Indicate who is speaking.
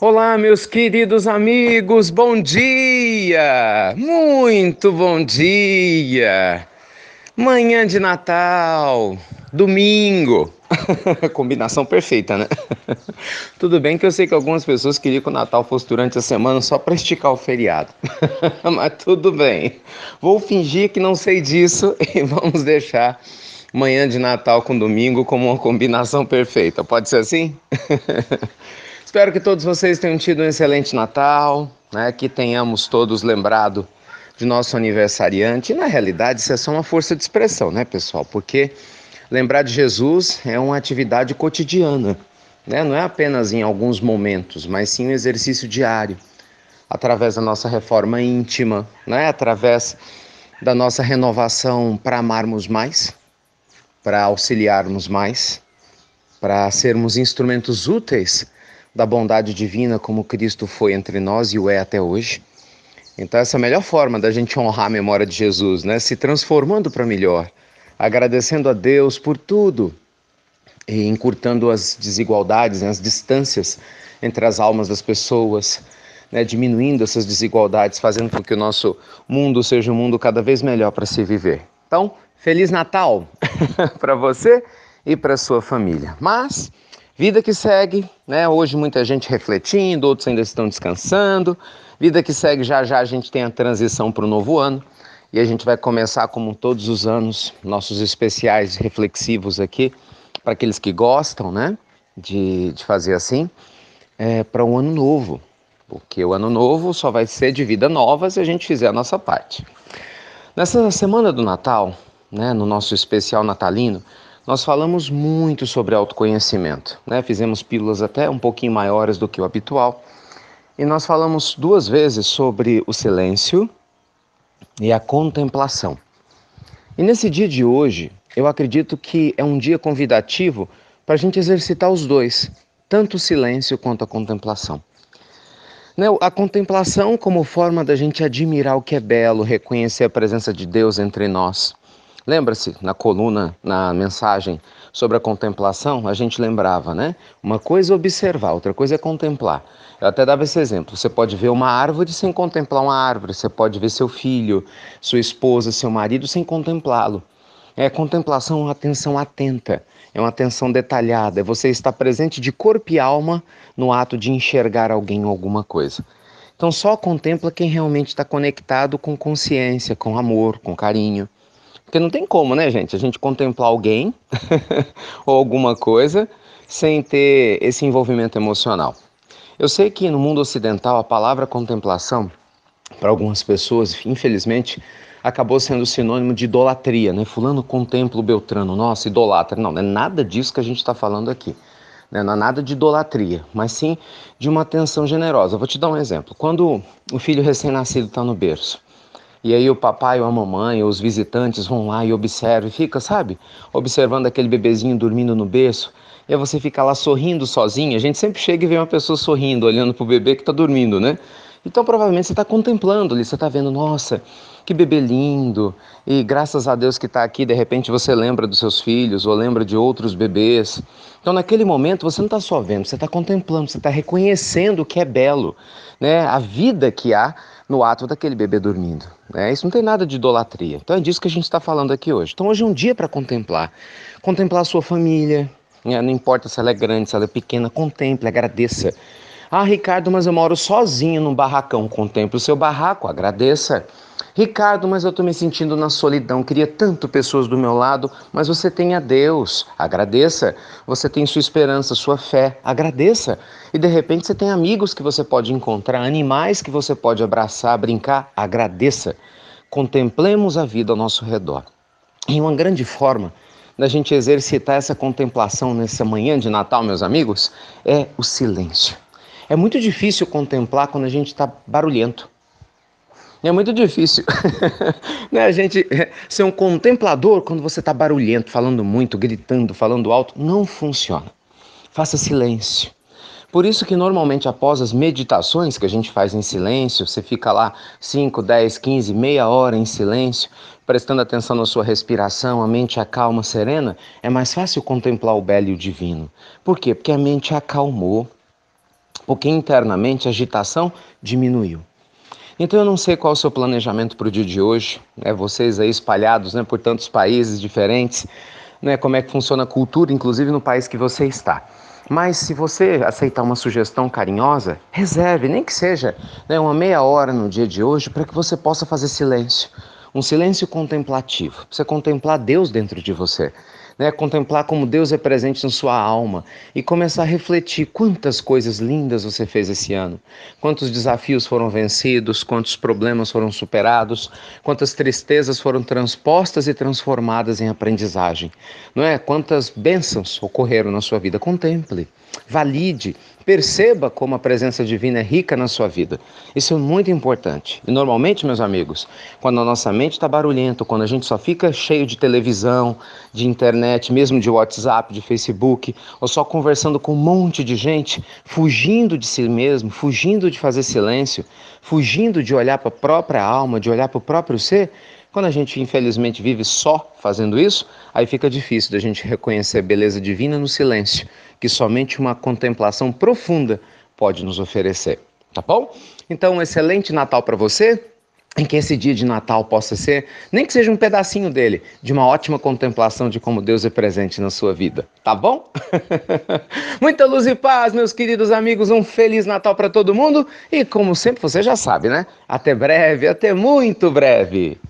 Speaker 1: Olá, meus queridos amigos, bom dia! Muito bom dia! Manhã de Natal, domingo. Combinação perfeita, né? Tudo bem que eu sei que algumas pessoas queriam que o Natal fosse durante a semana só para esticar o feriado. Mas tudo bem. Vou fingir que não sei disso e vamos deixar manhã de Natal com domingo como uma combinação perfeita. Pode ser assim? Espero que todos vocês tenham tido um excelente Natal, né? que tenhamos todos lembrado de nosso aniversariante. E, na realidade, isso é só uma força de expressão, né, pessoal? Porque lembrar de Jesus é uma atividade cotidiana, né? não é apenas em alguns momentos, mas sim um exercício diário, através da nossa reforma íntima, né? através da nossa renovação para amarmos mais, para auxiliarmos mais, para sermos instrumentos úteis da bondade divina como Cristo foi entre nós e o é até hoje. Então, essa é a melhor forma da gente honrar a memória de Jesus, né? Se transformando para melhor, agradecendo a Deus por tudo e encurtando as desigualdades, né? as distâncias entre as almas das pessoas, né? diminuindo essas desigualdades, fazendo com que o nosso mundo seja um mundo cada vez melhor para se viver. Então, Feliz Natal para você e para sua família. Mas Vida que segue, né? Hoje muita gente refletindo, outros ainda estão descansando. Vida que segue, já já a gente tem a transição para o novo ano e a gente vai começar, como todos os anos, nossos especiais reflexivos aqui, para aqueles que gostam, né? De, de fazer assim, é, para um ano novo, porque o ano novo só vai ser de vida nova se a gente fizer a nossa parte. Nessa semana do Natal, né? No nosso especial natalino nós falamos muito sobre autoconhecimento, né? Fizemos pílulas até um pouquinho maiores do que o habitual. E nós falamos duas vezes sobre o silêncio e a contemplação. E nesse dia de hoje, eu acredito que é um dia convidativo para a gente exercitar os dois, tanto o silêncio quanto a contemplação. Né, a contemplação como forma da gente admirar o que é belo, reconhecer a presença de Deus entre nós. Lembra-se, na coluna, na mensagem sobre a contemplação, a gente lembrava, né? Uma coisa é observar, outra coisa é contemplar. Eu até dava esse exemplo. Você pode ver uma árvore sem contemplar uma árvore, você pode ver seu filho, sua esposa, seu marido sem contemplá-lo. É contemplação, uma atenção atenta, é uma atenção detalhada, é você estar presente de corpo e alma no ato de enxergar alguém ou alguma coisa. Então só contempla quem realmente está conectado com consciência, com amor, com carinho. Porque não tem como, né, gente? A gente contemplar alguém ou alguma coisa sem ter esse envolvimento emocional. Eu sei que no mundo ocidental a palavra contemplação, para algumas pessoas, infelizmente, acabou sendo sinônimo de idolatria, né? Fulano contempla o Beltrano, nossa, idolatra. Não, não é nada disso que a gente está falando aqui. Né? Não é nada de idolatria, mas sim de uma atenção generosa. Vou te dar um exemplo. Quando o filho recém-nascido está no berço, e aí o papai ou a mamãe, ou os visitantes vão lá e observam, e fica, sabe, observando aquele bebezinho dormindo no berço. E aí você fica lá sorrindo sozinho. A gente sempre chega e vê uma pessoa sorrindo, olhando pro bebê que está dormindo, né? Então provavelmente você está contemplando ali, você está vendo, nossa, que bebê lindo. E graças a Deus que está aqui, de repente você lembra dos seus filhos ou lembra de outros bebês. Então naquele momento você não está só vendo, você está contemplando, você está reconhecendo o que é belo, né? A vida que há no ato daquele bebê dormindo. Né? Isso não tem nada de idolatria. Então é disso que a gente está falando aqui hoje. Então hoje é um dia para contemplar. Contemplar a sua família, né? não importa se ela é grande, se ela é pequena, contemple, agradeça. Ah, Ricardo, mas eu moro sozinho num barracão. Contemple o seu barraco, agradeça. Ricardo, mas eu estou me sentindo na solidão. Queria tanto pessoas do meu lado, mas você tem a Deus. Agradeça. Você tem sua esperança, sua fé. Agradeça. E de repente você tem amigos que você pode encontrar, animais que você pode abraçar, brincar. Agradeça. Contemplemos a vida ao nosso redor. E uma grande forma da gente exercitar essa contemplação nessa manhã de Natal, meus amigos, é o silêncio. É muito difícil contemplar quando a gente está barulhento. É muito difícil né, a gente é, ser um contemplador quando você está barulhento, falando muito, gritando, falando alto. Não funciona. Faça silêncio. Por isso que normalmente após as meditações que a gente faz em silêncio, você fica lá 5, 10, 15, meia hora em silêncio, prestando atenção na sua respiração, a mente acalma, serena, é mais fácil contemplar o belo e o divino. Por quê? Porque a mente acalmou, porque internamente a agitação diminuiu. Então eu não sei qual é o seu planejamento para o dia de hoje, né? vocês aí espalhados né, por tantos países diferentes, né, como é que funciona a cultura, inclusive no país que você está. Mas se você aceitar uma sugestão carinhosa, reserve, nem que seja né, uma meia hora no dia de hoje, para que você possa fazer silêncio. Um silêncio contemplativo, para você contemplar Deus dentro de você né, contemplar como Deus é presente na sua alma e começar a refletir quantas coisas lindas você fez esse ano, quantos desafios foram vencidos, quantos problemas foram superados, quantas tristezas foram transpostas e transformadas em aprendizagem, não é? Quantas bênçãos ocorreram na sua vida? Contemple, valide, Perceba como a presença divina é rica na sua vida. Isso é muito importante. E normalmente, meus amigos, quando a nossa mente está barulhenta, quando a gente só fica cheio de televisão, de internet, mesmo de WhatsApp, de Facebook, ou só conversando com um monte de gente, fugindo de si mesmo, fugindo de fazer silêncio, fugindo de olhar para a própria alma, de olhar para o próprio ser, quando a gente, infelizmente, vive só fazendo isso, aí fica difícil da gente reconhecer a beleza divina no silêncio, que somente uma contemplação profunda pode nos oferecer. Tá bom? Então, um excelente Natal para você em que esse dia de Natal possa ser, nem que seja um pedacinho dele, de uma ótima contemplação de como Deus é presente na sua vida, tá bom? Muita luz e paz, meus queridos amigos, um feliz Natal para todo mundo e como sempre você já sabe, né? Até breve, até muito breve.